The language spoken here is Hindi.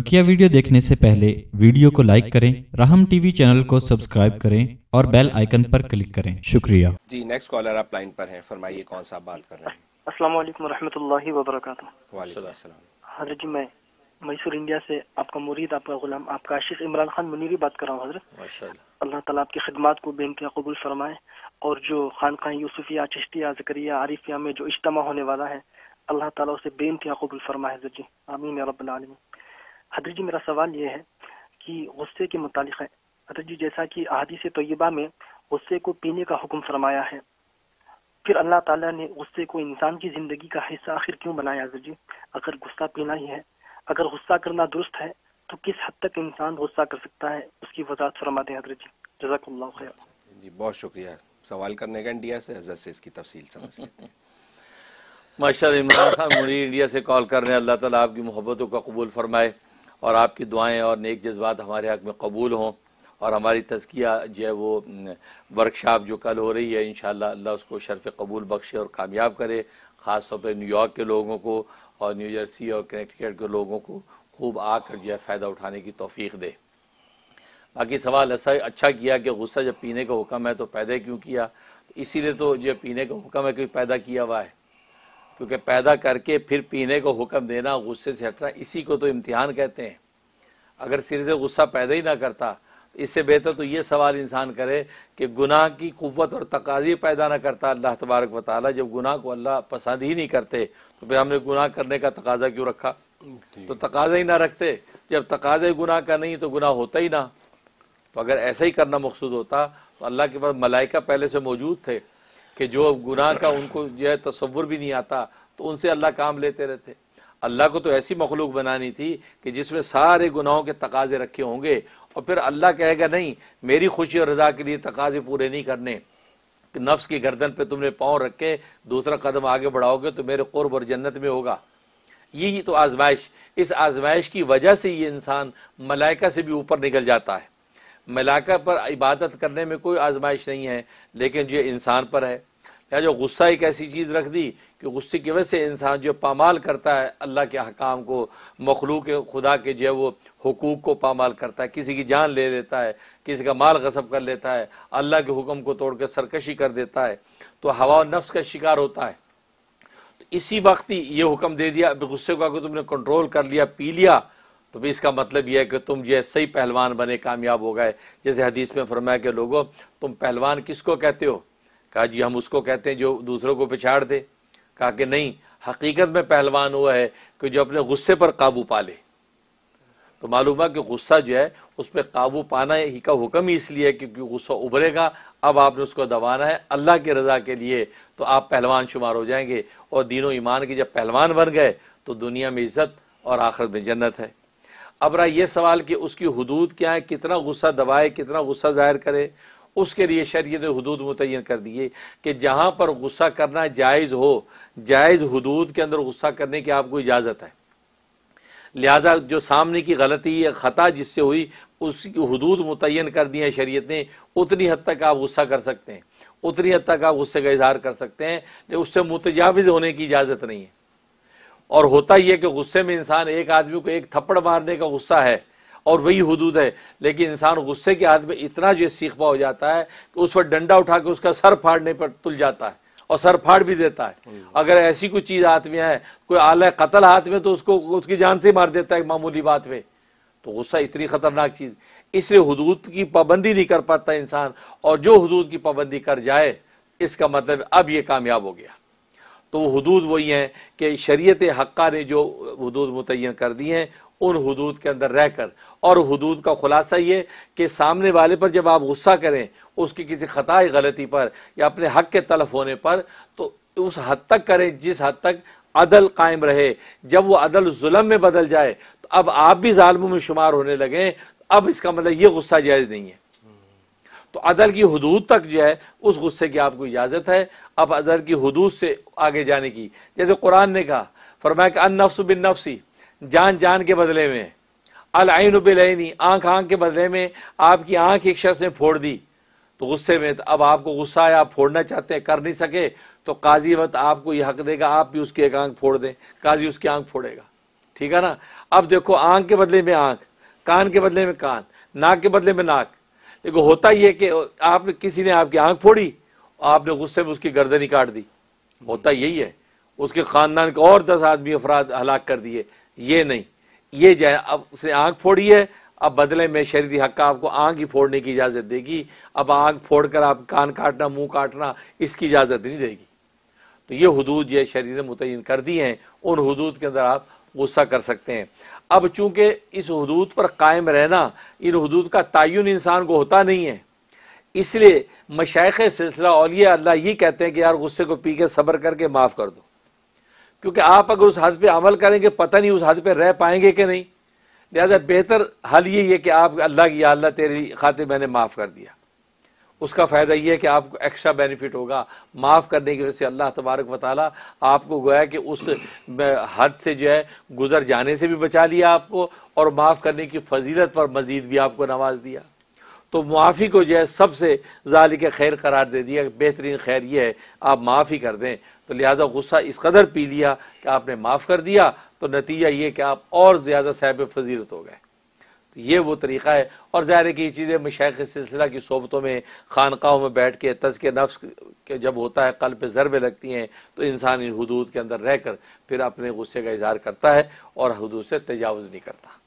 बकिया वीडियो देखने से पहले वीडियो को लाइक करें राहम टीवी चैनल को सब्सक्राइब करें और बेल आइकन पर क्लिक करें शुक्रिया जी नेक्स्ट कॉलर आप लाइन पर हैं फरमाइए कौन सा बात कर रहे हैं अस्सलाम वालेकुम रहमतुल्लाहि व बरकातहू वालेकुम अस्सलाम हजरत जी मैं मैसूर इंडिया से आपका मुरीद आपका गुलाम आपका आशिक इमरान खान मुनीरी बात कर रहा हूँ हजरत माशाल्लाह अल्लाह ताला आपकी खिदमत को बेनतहा कबूल फरमाए और जो खान खान यूसुफिया चिश्तिया जकरिया आरिफिया में जो इज्तम होने वाला है अल्लाह ताला उसे बेनतहा कबूल फरमाए हजरत जी आमीन आलमीन हजरत जी मेरा सवाल ये है कि गुस्से के मुतालिक है अदर जी जैसा कि से तयबा में गुस्से को पीने का हुक्म फरमाया है फिर अल्लाह ताला ने गुस्से को इंसान की ज़िंदगी का हिस्सा आखिर क्यों बनाया हजरत जी अगर गुस्सा पीना ही है अगर गुस्सा करना दुरुस्त है तो किस हद तक इंसान गुस्सा कर सकता है उसकी वजहत फरमा दें हजरत जी जजाक जी बहुत शुक्रिया सवाल करने का इंडिया से हजरत से इसकी तफसी समझ माशा इमरान खान मुनी इंडिया से कॉल कर रहे हैं अल्लाह ताला आपकी मोहब्बतों का कबूल फरमाए और आपकी दुआएं और नेक जज्बात हमारे हक़ में कबूल हों और हमारी तजकिया जो है वो वर्कशॉप जो कल हो रही है इन अल्लाह उसको शर्फ कबूल बख्शे और कामयाब करे ख़ास तौर पर न्यूयॉर्क के लोगों को और न्यू जर्सी और कनेक्टिकट के लोगों को खूब आकर जो है फ़ायदा उठाने की तोफ़ी दे बाकी सवाल ऐसा अच्छा किया कि गुस्सा जब पीने का हुक्म है तो पैदा क्यों किया तो इसीलिए तो जो पीने का हुक्म है क्योंकि पैदा किया हुआ है क्योंकि पैदा करके फिर पीने को हुक्म देना गुस्से से हटना इसी को तो इम्तिहान कहते हैं अगर सिर से गुस्सा पैदा ही ना करता इससे बेहतर तो ये सवाल इंसान करे कि गुनाह की कुत और तकाजी पैदा ना करता अल्लाह तबारक वाली जब गुनाह को अल्लाह पसंद ही नहीं करते तो फिर हमने गुनाह करने का तकाजा क्यों रखा तो तकाजा ही ना रखते जब तकाजा गुनाह का नहीं तो गुनाह होता ही ना तो अगर ऐसा ही करना मकसूद होता तो अल्लाह के पास मलाइका पहले से मौजूद थे कि जो गुनाह का उनको जो है तस्वुर भी नहीं आता तो उनसे अल्लाह काम लेते रहते अल्लाह को तो ऐसी मखलूक बनानी थी कि जिसमें सारे गुनाहों के तकाजे रखे होंगे और फिर अल्लाह कहेगा नहीं मेरी खुशी और रजा के लिए तकाजे पूरे नहीं करने नफ्स की गर्दन पे तुमने पाँव रख के दूसरा कदम आगे बढ़ाओगे तो मेरे कुर्ब और जन्नत में होगा यही तो आजमाइश इस आजमाइश की वजह से ये इंसान मलाइका से भी ऊपर निकल जाता है मलाइका पर इबादत करने में कोई आजमाइश नहीं है लेकिन जो इंसान पर है या जो गुस्सा एक ऐसी चीज़ रख दी कि गुस्से की वजह से इंसान जो पामाल करता है अल्लाह के हकाम को मखलूक खुदा के जो है वो हकूक़ को पामाल करता है किसी की जान ले लेता है किसी का माल गसब कर लेता है अल्लाह के हुक्म को तोड़ कर सरकशी कर देता है तो हवा नफ्स का शिकार होता है तो इसी वक्त ही ये हुक्म दे दिया गुस्से को अगर तुमने कंट्रोल कर लिया पी लिया तो भी इसका मतलब यह है कि तुम जो है सही पहलवान बने कामयाब हो गए जैसे हदीस में फरमाया कि लोगों तुम पहलवान किसको कहते हो कहा जी हम उसको कहते हैं जो दूसरों को पिछाड़ दे कहा कि नहीं हकीकत में पहलवान हुआ है कि जो अपने गुस्से पर काबू पा ले तो मालूम है कि गुस्सा जो है उस पर काबू पाना ही का हुक्म ही इसलिए है क्योंकि गुस्सा उभरेगा अब आपने उसको दबाना है अल्लाह की रजा के लिए तो आप पहलवान शुमार हो जाएंगे और दीनों ईमान के जब पहलवान बन गए तो दुनिया में इज़्ज़त और आखिरत में जन्नत है अब रहा यह सवाल कि उसकी हदूद क्या है कितना गुस्सा दबाए कितना गुस्सा ज़ाहिर करे उसके लिए शरीय हदूद मुतन कर दिए कि जहाँ पर गुस्सा करना जायज़ हो जायज़ हदूद के अंदर गुस्सा करने की आपको इजाज़त है लिहाजा जो सामने की गलती या ख़ता जिससे हुई उसकी हदूद मुतन कर दी है शरीय ने उतनी हद तक आप गुस्सा कर सकते हैं उतनी हद तक आप गुस्से का इजहार कर सकते हैं उससे मुतजावज़ होने की इजाज़त नहीं है और होता ही है कि गुस्से में इंसान एक आदमी को एक थप्पड़ मारने का गुस्सा है और वही हदूद है लेकिन इंसान गुस्से के हाथ में इतना जो सीखवा हो जाता है कि उस पर डंडा उठा के उसका सर फाड़ने पर तुल जाता है और सर फाड़ भी देता है अगर ऐसी कोई चीज़ हाथ में है कोई आला कतल हाथ में तो उसको उसकी जान से मार देता है मामूली बात में तो गुस्सा इतनी ख़तरनाक चीज़ इसलिए हदूद की पाबंदी नहीं कर पाता इंसान और जो हदूद की पाबंदी कर जाए इसका मतलब अब ये कामयाब हो गया तो हदूद वही हैं कि शरीयत हक़ा ने जो हदूद मुतन कर दी हैं उन हदूद के अंदर रहकर और हदूद का खुलासा ये कि सामने वाले पर जब आप गुस्सा करें उसकी किसी ख़ताई गलती पर या अपने हक के तलफ होने पर तो उस हद तक करें जिस हद तक अदल कायम रहे जब वो अदल जुलम में बदल जाए तो अब आप भी जालमों में शुमार होने लगें अब इसका मतलब ये गुस्सा जायज़ नहीं है तो अदल की हदूद तक जो है उस गुस्से की आपको इजाज़त है अब अदल की हदूद से आगे जाने की जैसे कुरान ने कहा फरमाया कि अन नफ्स बिन नफसी जान जान के बदले में आइन बिलैनी आंख आंख के बदले में आपकी आंख एक शख्स ने फोड़ दी तो गुस्से में तो अब आपको गुस्सा है आप फोड़ना चाहते हैं कर नहीं सके तो काजी वत आपको यह हक देगा आप भी उसकी एक आंख फोड़ दें काजी उसकी आंख फोड़ेगा ठीक है ना अब देखो आंख के बदले में आंख कान के बदले में कान नाक के बदले में नाक देखो होता ही है कि आपने किसी ने आपकी आंख फोड़ी आपने गुस्से में उसकी गर्दन ही काट दी होता यही है उसके ख़ानदान के और दस आदमी अफराद हलाक कर दिए ये नहीं ये जाए अब उसने आँख फोड़ी है अब बदले में शरीर हक का आपको आँख ही फोड़ने की इजाज़त देगी अब आँख फोड़ कर आप कान काटना मुंह काटना इसकी इजाज़त नहीं देगी तो ये हदूद ये शरीर ने मुतन कर दी हैं उन हदूद के अंदर आप गुस्सा कर सकते हैं अब चूंकि इस हदूद पर कायम रहना इन हदूद का तयन इंसान को होता नहीं है इसलिए मशाइ सिलसिला अलिया अल्लाह ये कहते हैं कि यार गुस्से को पी के सब्र करके माफ़ कर दो क्योंकि आप अगर उस हद पे अमल करेंगे पता नहीं उस हद पे रह पाएंगे कि नहीं लिहाजा बेहतर हल यही है कि आप अल्लाह की अल्लाह तेरी खातिर मैंने माफ़ कर दिया उसका फ़ायदा ये है कि आपको एक्स्ट्रा बेनिफिट होगा माफ़ करने की वजह से अल्लाह तबारक वाली आपको गोया कि उस हद से जो है गुजर जाने से भी बचा लिया आपको और माफ़ करने की फजीलत पर मज़ीद भी आपको नवाज दिया तो मुआफ़ी को जो है सबसे जालिक खैर करार दे दिया बेहतरीन खैर यह है आप माफ़ ही कर दें तो लिहाजा गुस्सा इस कदर पी लिया कि आपने माफ़ कर दिया तो नतीजा ये कि आप और ज़्यादा साहब फजीलत हो गए तो ये वो तरीक़ा है और ज़ाहिर है कि ये चीज़ें मशाक सिलसिला की सोबतों में खानकाहों में बैठ के तस्के नफ्स के जब होता है कल पे ज़रबें लगती हैं तो इंसान इन हदूद के अंदर रह कर फिर अपने गुस्से का इजहार करता है और हदूद से तजावज़ नहीं करता